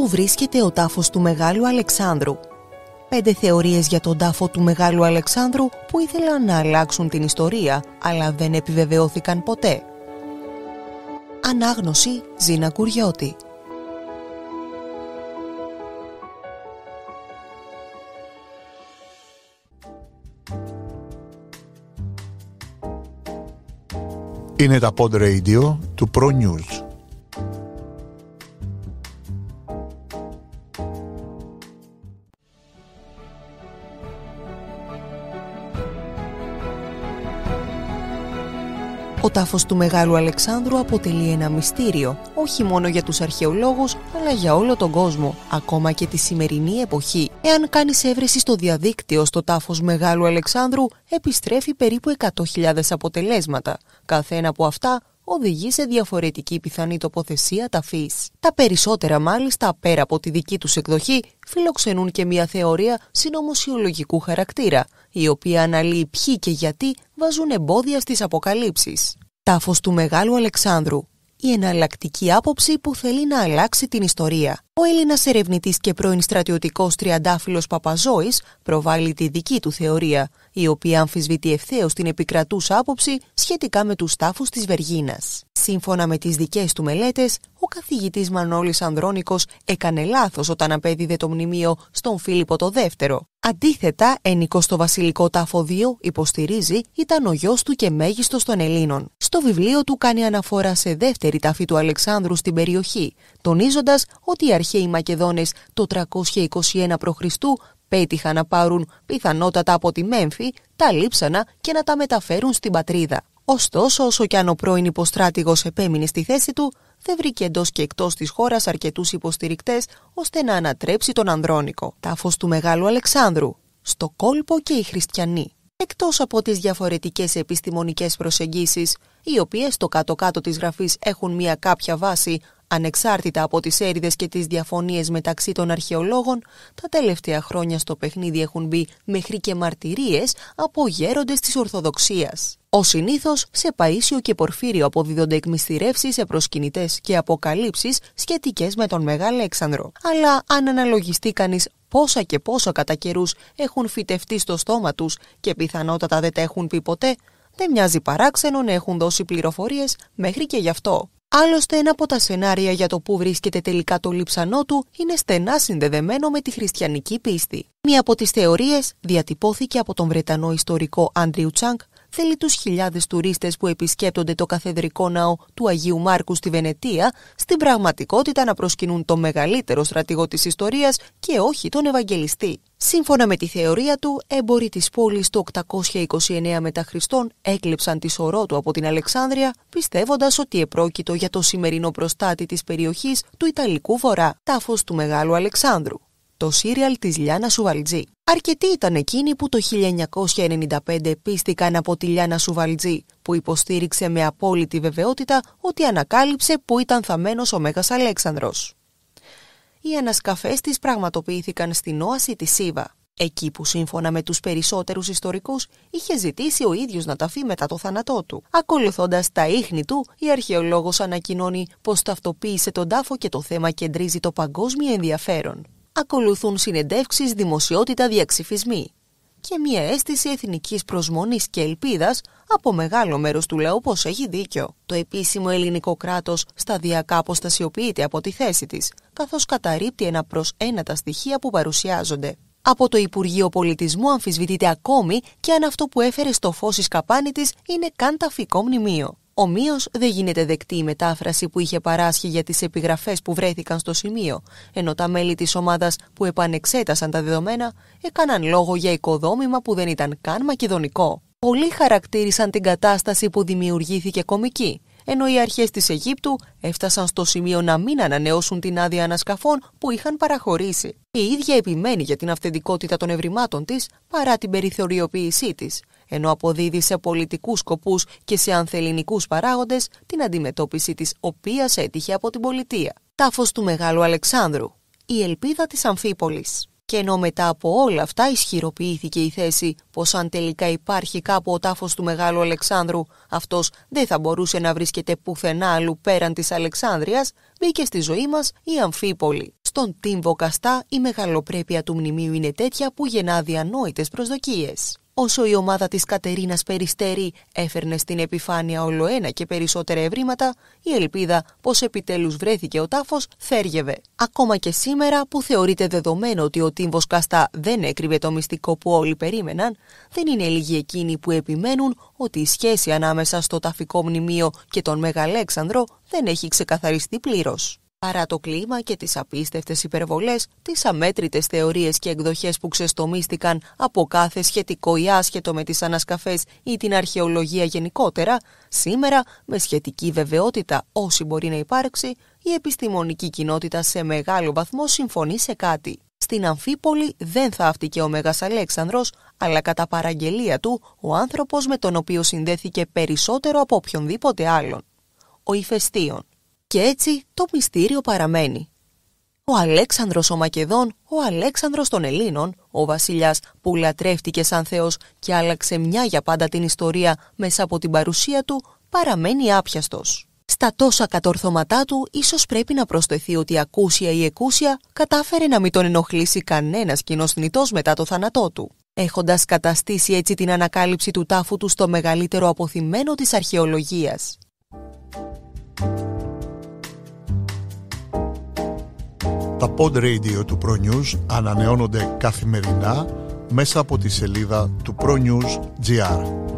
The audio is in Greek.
Πού βρίσκεται ο τάφος του Μεγάλου Αλεξάνδρου. Πέντε θεωρίες για τον τάφο του Μεγάλου Αλεξάνδρου που ήθελαν να αλλάξουν την ιστορία, αλλά δεν επιβεβαιώθηκαν ποτέ. Ανάγνωση Ζήνα Κουριώτη Είναι τα Pod Radio του Pro News. Ο τάφος του Μεγάλου Αλεξάνδρου αποτελεί ένα μυστήριο, όχι μόνο για τους αρχαιολόγους, αλλά για όλο τον κόσμο, ακόμα και τη σημερινή εποχή. Εάν κάνεις έβρεση στο διαδίκτυο στο τάφος Μεγάλου Αλεξάνδρου, επιστρέφει περίπου 100.000 αποτελέσματα. Κάθε ένα από αυτά οδηγεί σε διαφορετική πιθανή τοποθεσία ταφής. Τα περισσότερα μάλιστα, πέρα από τη δική τους εκδοχή, φιλοξενούν και μια θεωρία συνωμοσιολογικού χαρακτήρα, η οποία αναλύει ποιοι και γιατί βάζουν εμπόδια στις αποκαλύψεις τάφος του Μεγάλου Αλεξάνδρου, η εναλλακτική άποψη που θέλει να αλλάξει την ιστορία. Ο Έλληνας ερευνητής και πρώην στρατιωτικός Τριαντάφυλλος Παπαζόης προβάλλει τη δική του θεωρία, η οποία αμφισβητεί ευθέως την επικρατούσα άποψη σχετικά με τους τάφους της Βεργίνας. Σύμφωνα με τις δικές του μελέτες, ο καθηγητής Μανώλης Ανδρώνικος έκανε λάθος όταν απέδιδε το μνημείο στον Φίλιππο το Αντίθετα, ενικό στο βασιλικό τάφο 2, υποστηρίζει, ήταν ο γιος του και μέγιστος των Ελλήνων. Στο βιβλίο του κάνει αναφορά σε δεύτερη ταφή του Αλεξάνδρου στην περιοχή, τονίζοντας ότι οι αρχαίοι Μακεδόνες το 321 π.Χ. πέτυχαν να πάρουν πιθανότατα από τη Μέμφη τα λείψανα και να τα μεταφέρουν στην πατρίδα. Ωστόσο, όσο και αν ο πρώην υποστράτηγος επέμεινε στη θέση του, δεν βρήκε εντός και εκτός της χώρας αρκετούς υποστηρικτές ώστε να ανατρέψει τον Ανδρώνικο, τάφος του Μεγάλου Αλεξάνδρου, στο κόλπο και οι χριστιανοί. Εκτός από τις διαφορετικές επιστημονικές προσεγγίσεις, οι οποίες στο κάτω-κάτω της γραφής έχουν μία κάποια βάση, ανεξάρτητα από τις έρηδες και τις διαφωνίες μεταξύ των αρχαιολόγων, τα τελευταία χρόνια στο παιχνίδι έχουν μπει μέχρι και μαρτυρίες από γέροντε της Ορθοδοξίας. Ο συνήθως, σε Παίσιο και Πορφύριο αποδίδονται εκμυστηρεύσεις σε προσκυνητέ και αποκαλύψεις σχετικές με τον Μεγάλο Αλέξανδρο. Αλλά αν αναλογιστεί κανείς πόσα και πόσα κατά καιρούς έχουν φυτευτεί στο στόμα τους και πιθανότατα δεν τα έχουν πει ποτέ, δεν μοιάζει παράξενο να έχουν δώσει πληροφορίες μέχρι και γι' αυτό. Άλλωστε, ένα από τα σενάρια για το που βρίσκεται τελικά το λείψανό του είναι στενά συνδεδεμένο με τη χριστιανική πίστη. Μία από τις θεωρίες διατυπώθηκε από τον Βρετανό ιστορικό Άντριου Τσάνκ θέλει τους χιλιάδες τουρίστες που επισκέπτονται το καθεδρικό ναό του Αγίου Μάρκου στη Βενετία στην πραγματικότητα να προσκυνούν τον μεγαλύτερο στρατηγό της ιστορίας και όχι τον Ευαγγελιστή. Σύμφωνα με τη θεωρία του, έμποροι της πόλης το 829 μετά Χριστόν έκλεψαν τη σωρό του από την Αλεξάνδρεια, πιστεύοντας ότι επρόκειτο για το σημερινό προστάτη της περιοχής του Ιταλικού Βορρά, τάφος του Μεγάλου Αλεξάνδρου. Το σύριαλ της Λιάννα Σουβαλτζή. Αρκετοί ήταν εκείνοι που το 1995 πίστηκαν από τη Λιάνα Σουβαλτζή, που υποστήριξε με απόλυτη βεβαιότητα ότι ανακάλυψε που ήταν θαμένος ο Μέγας Αλέξανδρος. Οι ανασκαφές της πραγματοποιήθηκαν στην όαση της Σίβα, εκεί που σύμφωνα με τους περισσότερους ιστορικούς είχε ζητήσει ο ίδιος να ταφεί μετά το θάνατό του. Ακολουθώντας τα ίχνη του, η αρχαιολόγος ανακοινώνει πως ταυτοποίησε τον τάφο και το θέμα κεντρίζει το παγκόσμιο ενδιαφέρον ακολουθούν συνεντεύξεις, δημοσιότητα, διαξυφισμοί και μια αίσθηση εθνικής προσμονής και ελπίδας από μεγάλο μέρος του λαού πως έχει δίκιο. Το επίσημο ελληνικό κράτος σταδιακά αποστασιοποιείται από τη θέση της, καθώς καταρρύπτει ένα προς ένα τα στοιχεία που παρουσιάζονται. Από το Υπουργείο Πολιτισμού αμφισβητείται ακόμη και αν αυτό που έφερε στο φως η σκαπάνη της είναι καν ταφικό μνημείο. Ομοίως δεν γίνεται δεκτή η μετάφραση που είχε παράσχει για τις επιγραφές που βρέθηκαν στο σημείο, ενώ τα μέλη της ομάδας που επανεξέτασαν τα δεδομένα έκαναν λόγο για οικοδόμημα που δεν ήταν καν μακεδονικό. Πολλοί χαρακτήρισαν την κατάσταση που δημιουργήθηκε κομική, ενώ οι αρχές της Αιγύπτου έφτασαν στο σημείο να μην ανανεώσουν την άδεια ανασκαφών που είχαν παραχωρήσει. Η ίδια επιμένει για την αυθεντικότητα των ευρημάτων της παρά την περιθωριοποίησή της ενώ αποδίδει σε πολιτικούς σκοπούς και σε ανθεληνικούς παράγοντες την αντιμετώπιση της οποίας έτυχε από την πολιτεία. Τάφος του Μεγάλου Αλεξάνδρου, η ελπίδα της Αμφίπολης. Και ενώ μετά από όλα αυτά ισχυροποιήθηκε η θέση πως αν τελικά υπάρχει κάπου ο τάφος του Μεγάλου Αλεξάνδρου, αυτός δεν θα μπορούσε να βρίσκεται πουθενά αλλού πέραν της Αλεξάνδρειας, μπήκε στη ζωή μας η Αμφίπολη. Στον Τίμβο Καστά η μεγαλοπρέπεια του μνημείου είναι τέτοια που γεννά διανόητες προσδοκίες. Όσο η ομάδα της Κατερίνας Περιστέρη έφερνε στην επιφάνεια όλο ένα και περισσότερα ευρήματα, η ελπίδα πως επιτέλους βρέθηκε ο τάφος θέργευε. Ακόμα και σήμερα που θεωρείται δεδομένο ότι ο Τύμβος Καστά δεν έκρυβε το μυστικό που όλοι περίμεναν, δεν είναι λίγοι εκείνοι που επιμένουν ότι η σχέση ανάμεσα στο ταφικό μνημείο και τον Μεγαλέξανδρο δεν έχει ξεκαθαριστεί πλήρως. Παρά το κλίμα και τις απίστευτες υπερβολές, τις αμέτρητες θεωρίες και εκδοχές που ξεστομίστηκαν από κάθε σχετικό ή άσχετο με τις ανασκαφές ή την αρχαιολογία γενικότερα, σήμερα, με σχετική βεβαιότητα όση μπορεί να υπάρξει, η επιστημονική κοινότητα σε μεγάλο βαθμό συμφωνεί σε κάτι. Στην Αμφίπολη δεν θαύτηκε ο Μέγας Αλέξανδρος, αλλά κατά παραγγελία του ο άνθρωπος με τον οποίο συνδέθηκε περισσότερο από οποιονδήποτε άλλον. Ο ηφαιστείων. Και έτσι το μυστήριο παραμένει. Ο Αλέξανδρος ο Μακεδόν, ο Αλέξανδρος των Ελλήνων, ο βασιλιάς που λατρεύτηκε σαν θεός και άλλαξε μια για πάντα την ιστορία μέσα από την παρουσία του, παραμένει άπιαστος. Στα τόσα κατορθώματά του, ίσως πρέπει να προσθεθεί ότι ακούσια ή εκούσια κατάφερε να μην τον ενοχλήσει κανένας κοινός θνητός μετά το θάνατό του. Έχοντας καταστήσει έτσι την ανακάλυψη του τάφου του στο μεγαλύτερο αποθυμένο της αρχαιολογίας. Τα pod radio του ProNews ανανεώνονται καθημερινά μέσα από τη σελίδα του ProNews.gr.